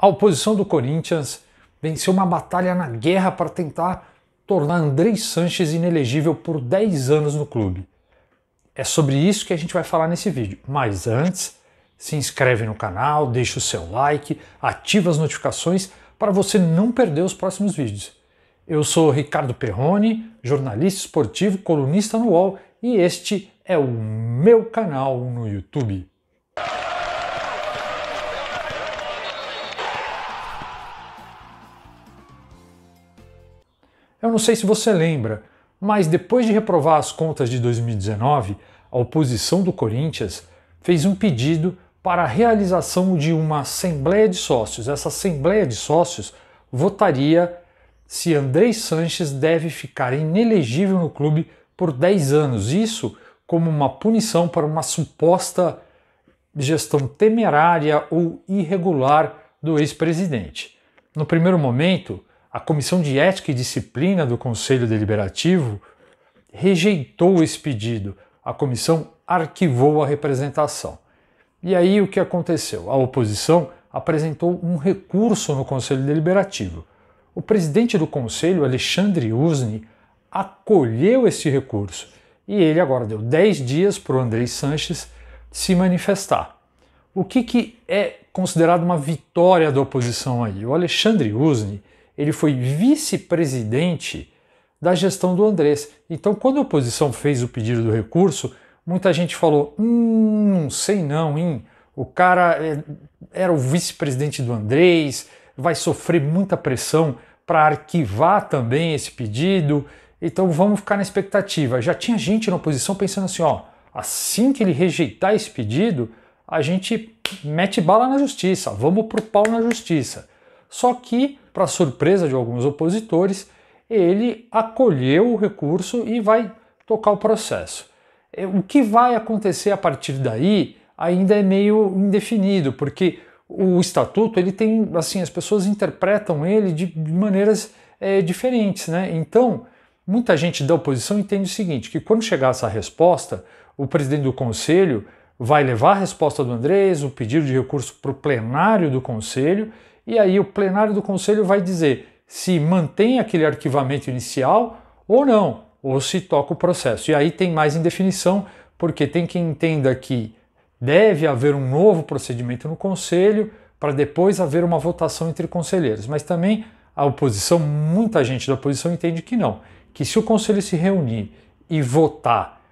A oposição do Corinthians venceu uma batalha na guerra para tentar tornar Andrei Sanches inelegível por 10 anos no clube. É sobre isso que a gente vai falar nesse vídeo. Mas antes, se inscreve no canal, deixa o seu like, ativa as notificações para você não perder os próximos vídeos. Eu sou Ricardo Perrone, jornalista esportivo, colunista no UOL e este é o meu canal no YouTube. Eu não sei se você lembra, mas depois de reprovar as contas de 2019, a oposição do Corinthians fez um pedido para a realização de uma assembleia de sócios. Essa assembleia de sócios votaria se Andrei Sanches deve ficar inelegível no clube por 10 anos. Isso como uma punição para uma suposta gestão temerária ou irregular do ex-presidente. No primeiro momento, a Comissão de Ética e Disciplina do Conselho Deliberativo rejeitou esse pedido. A comissão arquivou a representação. E aí o que aconteceu? A oposição apresentou um recurso no Conselho Deliberativo. O presidente do Conselho, Alexandre Usni, acolheu esse recurso e ele agora deu 10 dias para o Andrei Sanches se manifestar. O que, que é considerado uma vitória da oposição aí? O Alexandre Usni ele foi vice-presidente da gestão do Andrés. Então, quando a oposição fez o pedido do recurso, muita gente falou: hum, não sei não, hein? O cara é, era o vice-presidente do Andrés, vai sofrer muita pressão para arquivar também esse pedido. Então vamos ficar na expectativa. Já tinha gente na oposição pensando assim: ó, assim que ele rejeitar esse pedido, a gente mete bala na justiça, vamos pro pau na justiça. Só que, para surpresa de alguns opositores, ele acolheu o recurso e vai tocar o processo. É, o que vai acontecer a partir daí ainda é meio indefinido, porque o estatuto ele tem assim as pessoas interpretam ele de, maneiras é, diferentes, né? Então muita gente da oposição entende o seguinte, que quando chegar essa resposta, o presidente do conselho vai levar a resposta do Andrés, o pedido de recurso para o plenário do conselho e aí o plenário do conselho vai dizer se mantém aquele arquivamento inicial ou não, ou se toca o processo. E aí tem mais indefinição, porque tem quem entenda que deve haver um novo procedimento no conselho para depois haver uma votação entre conselheiros, mas também a oposição, muita gente da oposição entende que não, que se o conselho se reunir e votar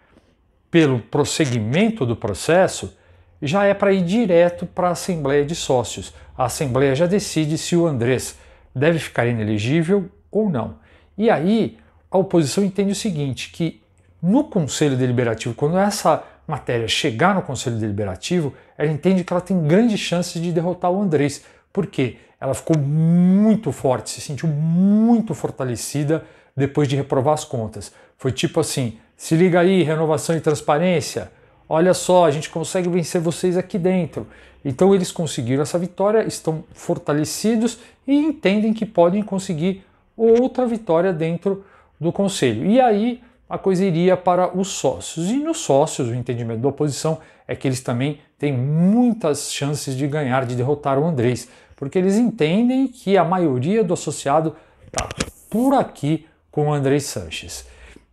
pelo prosseguimento do processo, já é para ir direto para a Assembleia de Sócios. A Assembleia já decide se o Andrés deve ficar inelegível ou não. E aí a oposição entende o seguinte: que no Conselho Deliberativo, quando essa matéria chegar no Conselho Deliberativo, ela entende que ela tem grandes chances de derrotar o Andrés, porque ela ficou muito forte, se sentiu muito fortalecida depois de reprovar as contas. Foi tipo assim: se liga aí, renovação e transparência olha só, a gente consegue vencer vocês aqui dentro. Então eles conseguiram essa vitória, estão fortalecidos e entendem que podem conseguir outra vitória dentro do conselho. E aí a coisa iria para os sócios. E nos sócios, o entendimento da oposição é que eles também têm muitas chances de ganhar, de derrotar o Andrés, porque eles entendem que a maioria do associado está por aqui com o Andrés Sanches.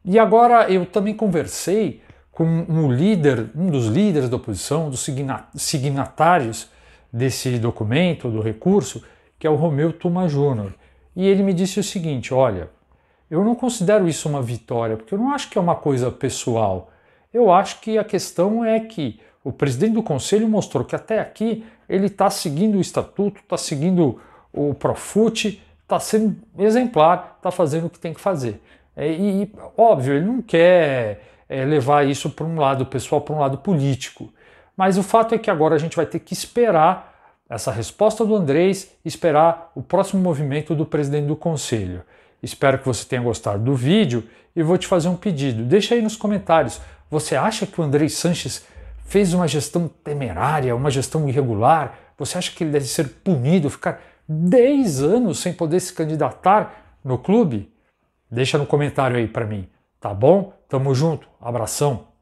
E agora eu também conversei com um líder, um dos líderes da oposição, dos signatários desse documento, do recurso, que é o Romeu Tuma Júnior. E ele me disse o seguinte: olha, eu não considero isso uma vitória, porque eu não acho que é uma coisa pessoal. Eu acho que a questão é que o presidente do conselho mostrou que até aqui ele está seguindo o estatuto, está seguindo o Profut, está sendo exemplar, está fazendo o que tem que fazer. É, e, e óbvio, ele não quer é, levar isso para um lado pessoal, para um lado político. Mas o fato é que agora a gente vai ter que esperar essa resposta do Andrés, esperar o próximo movimento do presidente do conselho. Espero que você tenha gostado do vídeo e vou te fazer um pedido. Deixa aí nos comentários. Você acha que o Andrés Sanches fez uma gestão temerária, uma gestão irregular? Você acha que ele deve ser punido, ficar 10 anos sem poder se candidatar no clube? Deixa no comentário aí para mim. Tá bom? Tamo junto. Abração.